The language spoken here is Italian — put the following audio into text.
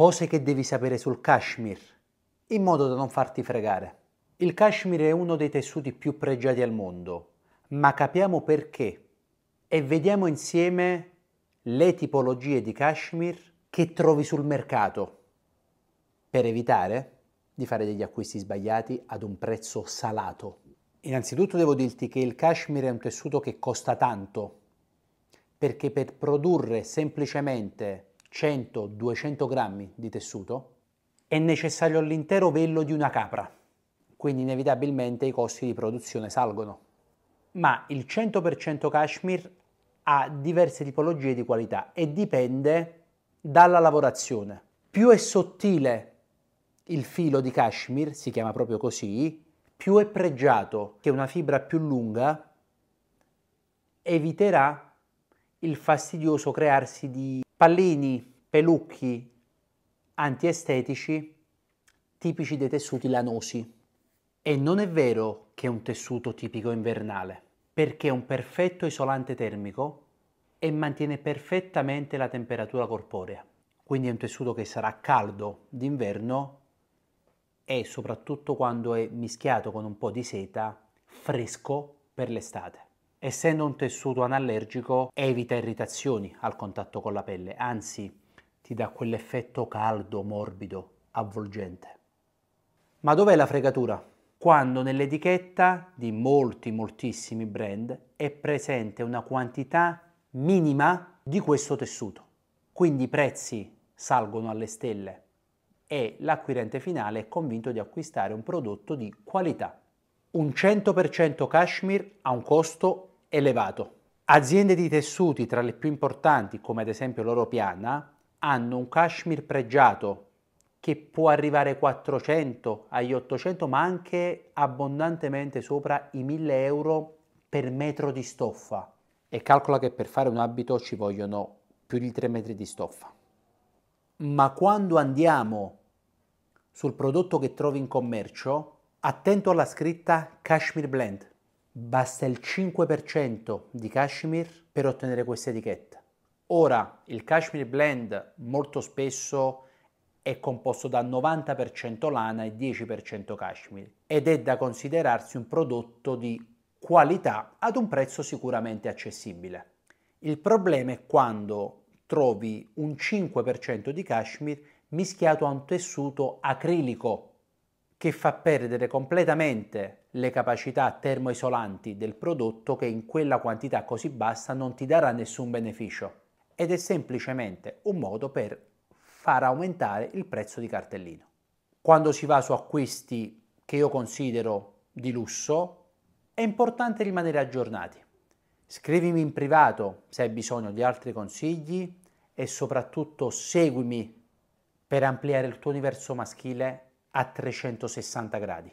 Cose che devi sapere sul Kashmir, in modo da non farti fregare. Il Kashmir è uno dei tessuti più pregiati al mondo, ma capiamo perché e vediamo insieme le tipologie di Kashmir che trovi sul mercato per evitare di fare degli acquisti sbagliati ad un prezzo salato. Innanzitutto devo dirti che il Kashmir è un tessuto che costa tanto, perché per produrre semplicemente 100-200 grammi di tessuto è necessario all'intero vello di una capra, quindi inevitabilmente i costi di produzione salgono. Ma il 100% cashmere ha diverse tipologie di qualità e dipende dalla lavorazione. Più è sottile il filo di cashmere, si chiama proprio così, più è pregiato che una fibra più lunga eviterà il fastidioso crearsi di pallini, pelucchi antiestetici tipici dei tessuti lanosi. E non è vero che è un tessuto tipico invernale, perché è un perfetto isolante termico e mantiene perfettamente la temperatura corporea. Quindi è un tessuto che sarà caldo d'inverno e soprattutto quando è mischiato con un po' di seta, fresco per l'estate essendo un tessuto anallergico evita irritazioni al contatto con la pelle, anzi ti dà quell'effetto caldo, morbido, avvolgente. Ma dov'è la fregatura? Quando nell'etichetta di molti, moltissimi brand è presente una quantità minima di questo tessuto. Quindi i prezzi salgono alle stelle e l'acquirente finale è convinto di acquistare un prodotto di qualità. Un 100% cashmere ha un costo elevato. Aziende di tessuti tra le più importanti, come ad esempio l'Oro Piana, hanno un cashmere pregiato che può arrivare ai 400, agli 800, ma anche abbondantemente sopra i 1000 euro per metro di stoffa. E calcola che per fare un abito ci vogliono più di 3 metri di stoffa. Ma quando andiamo sul prodotto che trovi in commercio, attento alla scritta Cashmere Blend, Basta il 5% di cashmere per ottenere questa etichetta. Ora, il cashmere blend molto spesso è composto da 90% lana e 10% cashmere ed è da considerarsi un prodotto di qualità ad un prezzo sicuramente accessibile. Il problema è quando trovi un 5% di cashmere mischiato a un tessuto acrilico che fa perdere completamente le capacità termoisolanti del prodotto che in quella quantità così bassa non ti darà nessun beneficio ed è semplicemente un modo per far aumentare il prezzo di cartellino. Quando si va su acquisti che io considero di lusso, è importante rimanere aggiornati. Scrivimi in privato se hai bisogno di altri consigli e soprattutto seguimi per ampliare il tuo universo maschile a 360 gradi.